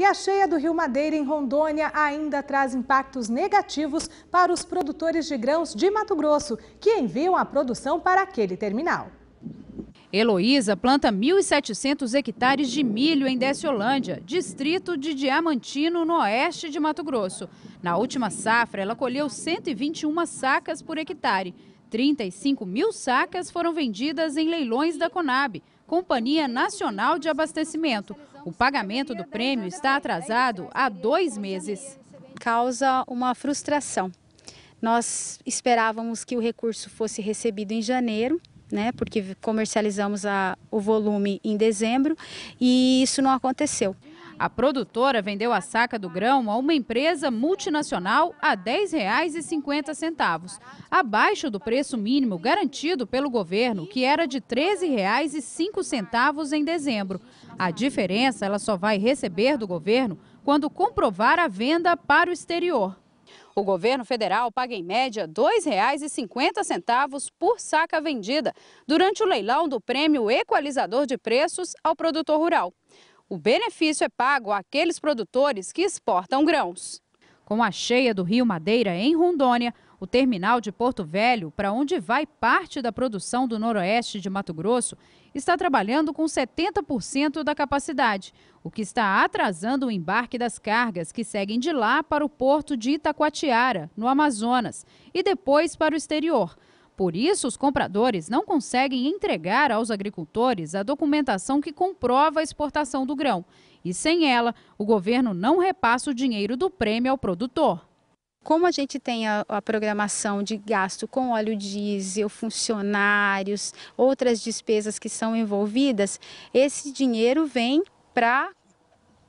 E a cheia do Rio Madeira em Rondônia ainda traz impactos negativos para os produtores de grãos de Mato Grosso, que enviam a produção para aquele terminal. Heloísa planta 1.700 hectares de milho em Desciolândia, distrito de Diamantino, no oeste de Mato Grosso. Na última safra, ela colheu 121 sacas por hectare. 35 mil sacas foram vendidas em leilões da Conab, Companhia Nacional de Abastecimento. O pagamento do prêmio está atrasado há dois meses. Causa uma frustração. Nós esperávamos que o recurso fosse recebido em janeiro, né, porque comercializamos a, o volume em dezembro, e isso não aconteceu. A produtora vendeu a saca do grão a uma empresa multinacional a R$ 10,50, abaixo do preço mínimo garantido pelo governo, que era de R$ 13,05 em dezembro. A diferença ela só vai receber do governo quando comprovar a venda para o exterior. O governo federal paga em média R$ 2,50 por saca vendida durante o leilão do Prêmio Equalizador de Preços ao Produtor Rural. O benefício é pago àqueles produtores que exportam grãos. Com a cheia do Rio Madeira em Rondônia, o terminal de Porto Velho, para onde vai parte da produção do noroeste de Mato Grosso, está trabalhando com 70% da capacidade, o que está atrasando o embarque das cargas que seguem de lá para o porto de Itacoatiara, no Amazonas, e depois para o exterior. Por isso, os compradores não conseguem entregar aos agricultores a documentação que comprova a exportação do grão. E sem ela, o governo não repassa o dinheiro do prêmio ao produtor. Como a gente tem a, a, programação de gasto com óleo diesel, funcionários, outras despesas que são envolvidas, esse dinheiro vem para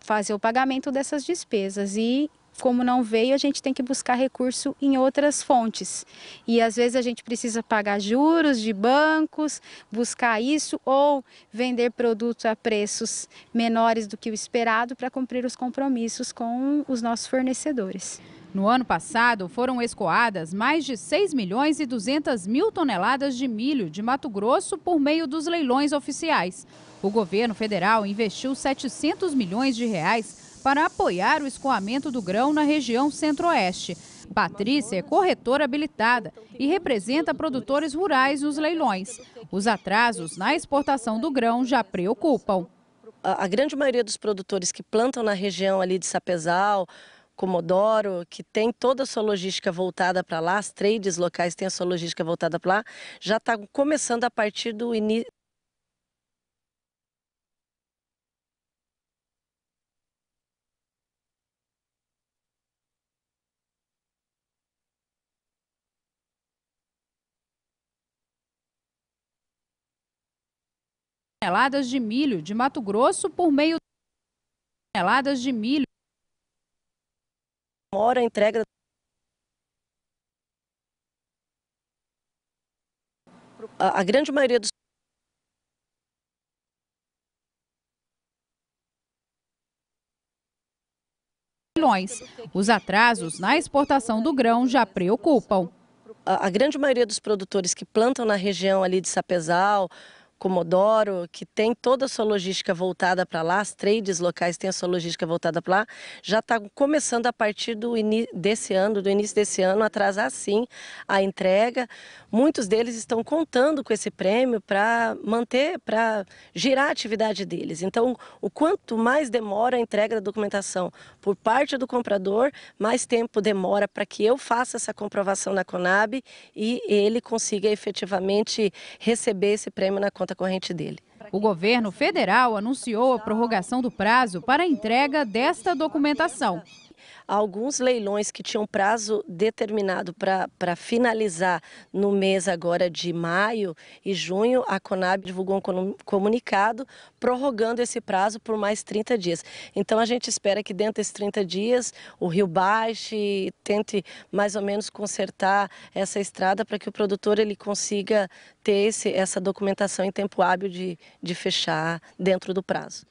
fazer o pagamento dessas despesas e como não veio, a gente tem que buscar recurso em outras fontes. E às vezes a gente precisa pagar juros de bancos, buscar isso ou vender produto a preços menores do que o esperado para cumprir os compromissos com os nossos fornecedores. No ano passado, foram escoadas mais de 6 milhões e 200 mil toneladas de milho de Mato Grosso por meio dos leilões oficiais. O governo federal investiu 700 milhões de reais para apoiar o escoamento do grão na região centro-oeste. Patrícia é corretora habilitada e representa produtores rurais nos leilões. Os atrasos na exportação do grão já preocupam. A grande maioria dos produtores que plantam na região ali de Sapezal, Comodoro, que tem toda a sua logística voltada para lá, as trades locais têm a sua logística voltada para lá, já está começando a partir do início toneladas de milho de Mato Grosso por meio de toneladas de milho. Mora a entrega a, grande maioria dos Os atrasos na exportação do grão já preocupam. a grande maioria dos produtores que plantam na região ali de Sapezal, Comodoro, que tem toda a sua logística voltada para lá, as trades locais têm a sua logística voltada para lá, já está começando a partir do desse ano, do início desse ano, atrasar sim a entrega. Muitos deles estão contando com esse prêmio para manter, para girar a atividade deles. Então, o quanto mais demora a entrega da documentação por parte do comprador, mais tempo demora para que eu faça essa comprovação na Conab e ele consiga efetivamente receber esse prêmio na conta conta corrente dele. O governo federal anunciou a prorrogação do prazo para a entrega desta documentação alguns leilões que tinham prazo determinado para pra finalizar no mês agora de maio e junho, a Conab divulgou um comunicado prorrogando esse prazo por mais 30 dias. Então a gente espera que dentro desses 30 dias o rio baixe e tente mais ou menos consertar essa estrada para que o produtor ele consiga ter esse, essa documentação em tempo hábil de, de fechar dentro do prazo.